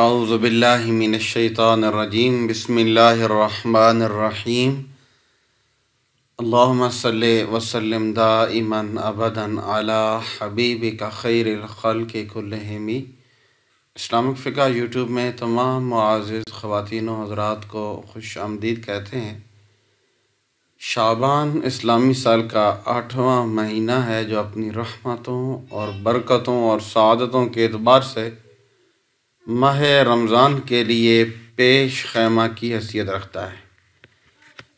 अज़बिल्लिमिनशैतरजीम बसमीम अल्लाम सल वसलम दाइमन अबदन अला हबीब का ख़ैर ख़ल के कुलहमी इस्लामिक फ़िका यूट्यूब में तमाम मुआज़ ख़वान हजरात को खुश आमदीद कहते हैं शाबान इस्लामी साल का आठवां महीना है जो अपनी रहमतों और बरकतों और सदतों के अतबार से माह रमज़ान के लिए पेश खैमा की हैसियत रखता है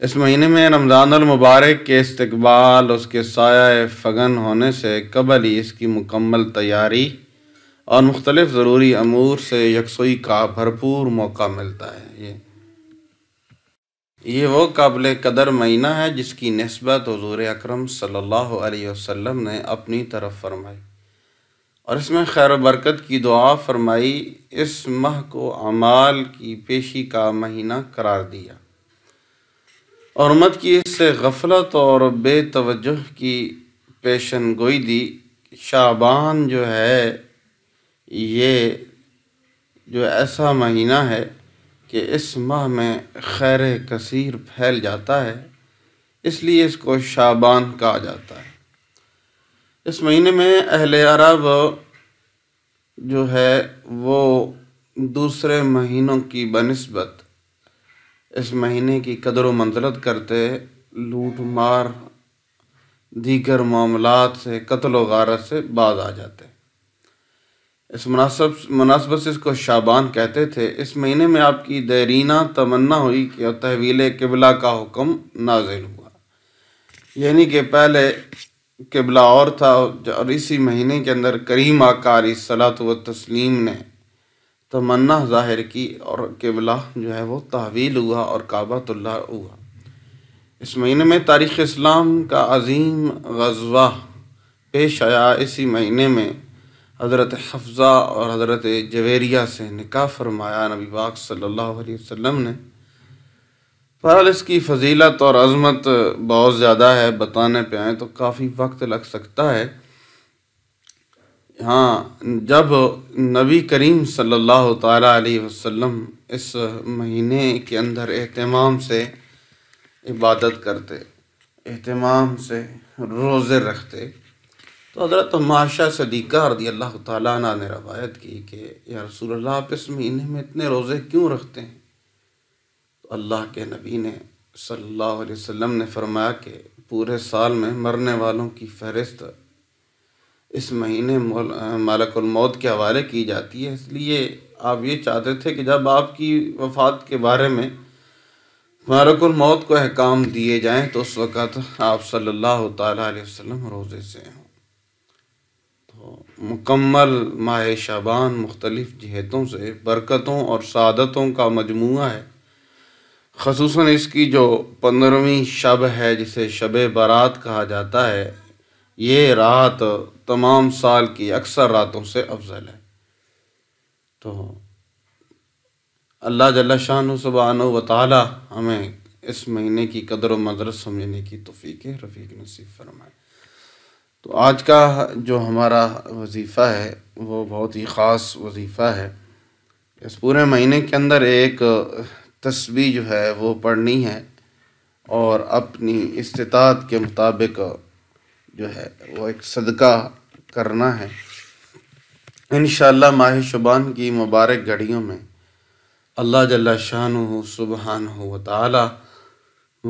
इस महीने में रमज़ानमबारक के इस्तबाल उसके साय फ़गन होने से कबल ही इसकी मुकम्मल तैयारी और मुख्तलिफ ज़रूरी अमूर से यकसोई का भरपूर मौका मिलता है ये ये वो काबिल कदर महीना है जिसकी नस्बत हजूर अक्रम सल्लल्लाहु अलैहि वसल्लम ने अपनी तरफ फरमाई और इसमें खैर बरकत की दुआ फरमाई इस माह को अमाल की पेशी का महीना करार दिया और मत की इससे गफलत और बेतवजह की पेशन गोई दी शाबान जो है ये जो ऐसा महीना है कि इस माह में खैर कसीर फैल जाता है इसलिए इसको शाबान कहा जाता है इस महीने में अहल अरब जो है वो दूसरे महीनों की बनस्बत इस महीने की कदर व मंजलत करते लूट मार दीगर मामलात से कत्ल वारत से बाज आ जाते इस मुनासब मुनासबत से इसको शाबान कहते थे इस महीने में आपकी दरीना तमन्ना हुई कि तहवील किबला का हुक्म नाजिल हुआ यानी कि पहले किबला और था और इसी महीने के अंदर करीम आकार सलात व तस्लीम ने तमन्ना जाहिर की और किबला जो है वो तहवील हुआ और काबतुल्ला हुआ इस महीने में तारीख़ इस्लाम का अजीम गजवा पेश आया इसी महीने में हज़रत हफ्ज़ा और हज़रत जवेरिया से निकाह फरमाया नबी पाक सल्लल्लाहु अलैहि वसल्लम ने बहरहाल इसकी फजीलत और अजमत बहुत ज़्यादा है बताने पे आए तो काफ़ी वक्त लग सकता है हाँ जब नबी करीम सल्लल्लाहु अलैहि वसल्लम इस महीने के अंदर अहतमाम से इबादत करते अहतमाम से रोज़े रखते तो हज़रत माशा सदीक़ा रदी अल्लाह तवायत ने रवायत की कि या रसूल आप इस महीने में इतने रोज़े क्यों रखते हैं तो अल्लाह के नबी ने सल्लल्लाहु अलैहि वसल्लम ने फरमाया कि पूरे साल में मरने वालों की फहरिस्त इस महीने मालकमौत के हवाले की जाती है इसलिए आप ये चाहते थे कि जब आपकी वफात के बारे में मलकुलमौत को अहकाम दिए जाएं तो उस वक़्त आप सल्लल्लाहु अलैहि वसल्लम रोज़े से हों तो मुकम्मल माह शबान मुख्तलिफ़ जहतों से बरकतों और सादतों का मजमू है खसूस इसकी जो पंद्रहवीं शब है जिसे शब बारात कहा जाता है ये रात तमाम साल की अक्सर रातों से अफजल है तो अल्लाह जल्ला शाह सुबहान व ताली हमें इस महीने की कदर व मदरत समझने की तोफ़ी रफ़ीक नसीब फरमाए तो आज का जो हमारा वजीफ़ा है वो बहुत ही ख़ास वजीफ़ा है इस पूरे महीने के अंदर एक तस्वीर जो है वो पढ़नी है और अपनी इस्तात के मुताबिक जो है वो एक सदका करना है इन माह शुबान की मुबारक घड़ियों में अल्लाह जल्ला शाह सुबहान वाल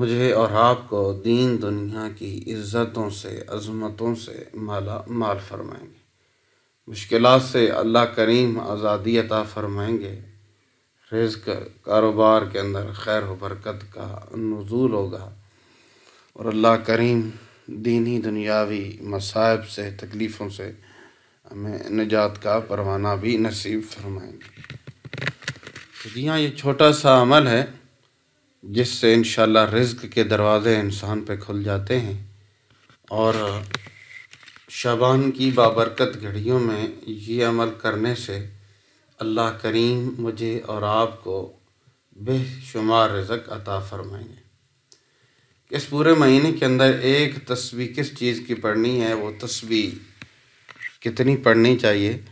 मुझे और आपको दीन दुनिया की इज़्ज़तों से अजमतों से माला माल फरमाएंगे मुश्किल से अल्लाह करीम आज़ादी अता फरमाएंगे रिज्क कारोबार के अंदर खैर व बरकत का नजूल होगा और अल्लाह करीम दीनी दुनियावी मसाइब से तकलीफ़ों से हमें निजात का परवाना भी नसीब फरमाएंगे तो जी हाँ ये छोटा सा अमल है जिससे इन रिज्क के दरवाज़े इंसान पे खुल जाते हैं और शबान की बाबरकत घड़ियों में ये अमल करने से अल्लाह करीम मुझे और आपको बेशुमार रज़क अता फ़रमाएँ इस पूरे महीने के अंदर एक तस्वीर किस चीज़ की पढ़नी है वो तस्वीर कितनी पढ़नी चाहिए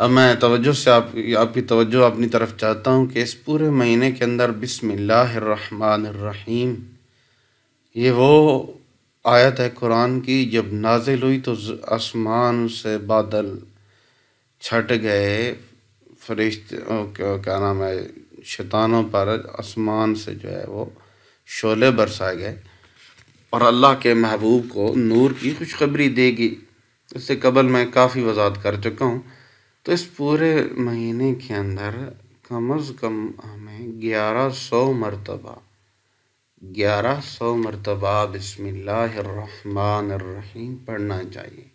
अब मैं तवज्जो से आप आपकी तवज्जो अपनी तरफ चाहता हूँ कि इस पूरे महीने के अंदर बिसमीम ये वो आयत है कुरान की जब नाजिल हुई तो आसमान से बादल छट गए फरिश्त क्या नाम है शैतानों पर आसमान से जो है वो शोले बरसाए गए और अल्लाह के महबूब को नूर की खुशखबरी देगी इससे कबल मैं काफ़ी वजात कर चुका हूँ तो इस पूरे महीने के अंदर कम अज़ कम हमें ग्यारह सौ मरतबा ग्यारह सौ मरतबा बसमीम पढ़ना चाहिए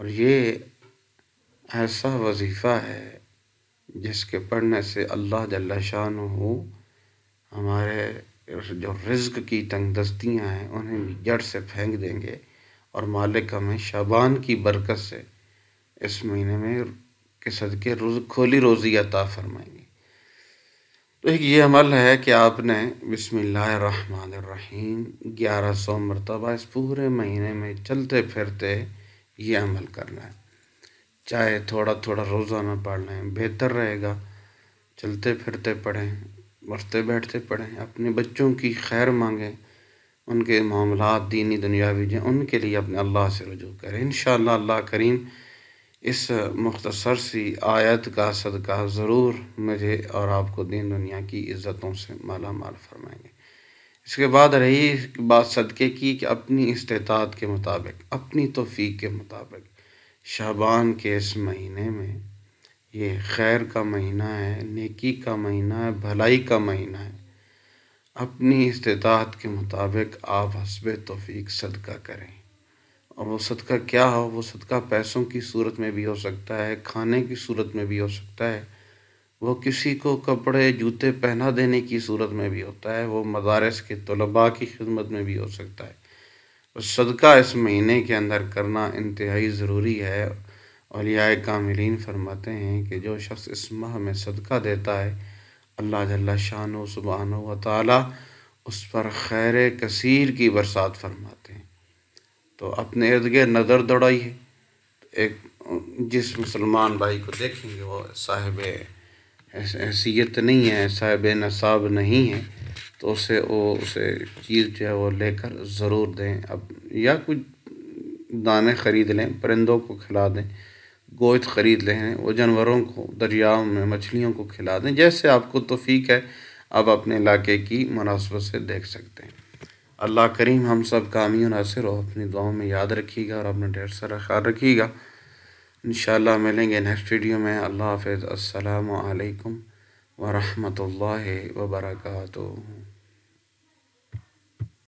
और ये ऐसा वजीफ़ा है जिसके पढ़ने से अल्लाह जल्लाशान हो हमारे जो रिज्क की तंगदस्तियाँ हैं उन्हें भी जड़ से फेंक देंगे और मालिक हमें शाबान की बरकत से इस महीने में के सदक़े रोज़ खोली रोज़ी अता फरमाएंगे तो एक ये अमल है कि आपने बसमीम ग्यारह सौ मरतबा इस पूरे महीने में चलते फिरते ये अमल करना है चाहे थोड़ा थोड़ा रोज़ाना पढ़ लें बेहतर रहेगा चलते फिरते पढ़ें बढ़ते बैठते पढ़ें अपने बच्चों की खैर मांगें उनके मामला दीनी दुनियावी जो उनके लिए अपने अल्लाह से रजू करें इन अल्लाह करीम इस मुख्तसर सी आयत का सदका ज़रूर मुझे और आपको दीन दुनिया की इज़्ज़तों से माला माल फरमाएंगे इसके बाद रही बात सदक़े की कि अपनी इस्तात के मुताबिक अपनी तोफ़ी के मुताबिक शाबान के इस महीने में ये खैर का महीना है नेकी का महीना है भलाई का महीना है अपनी इस्तात के मुताबिक आप हसब तोफ़ी सदका करें और वो सदका क्या हो वो सदका पैसों की सूरत में भी हो सकता है खाने की सूरत में भी हो सकता है वो किसी को कपड़े जूते पहना देने की सूरत में भी होता है वो मदारस के तलबा की खिदमत में भी हो सकता है और सदका इस महीने के अंदर करना इंतहाई ज़रूरी है अलिया कामिलीन फरमाते हैं कि जो शख्स इस माह में सदका देता है अल्लाह जल्ला शान सुबहान व उस पर खैर कसीर की बरसात फरमाते हैं तो अपने इर्द गिर्द नज़र दौड़ाइए एक जिस मुसलमान भाई को देखेंगे वो साहिब हैसियत नहीं है साहिब नसाब नहीं है तो उसे वो उसे चीज़ जो है वो लेकर ज़रूर दें अब या कुछ दाने ख़रीद लें परिंदों को खिला दें गोश्त ख़रीद लें वो जानवरों को दरियाओं में मछलियों को खिला दें जैसे आपको फ़ीक़ है आप अपने इलाके की मुनासबत से देख सकते हैं अल्लाह करीम हम सब कामी नासिर और अपनी दुआओं में याद रखिएगा और अपना ढेर सारा ख्याल रखिएगा इन मिलेंगे नेक्स्ट वीडियो में अल्लाह हाफ़ अल्लाम वरहमल वर्का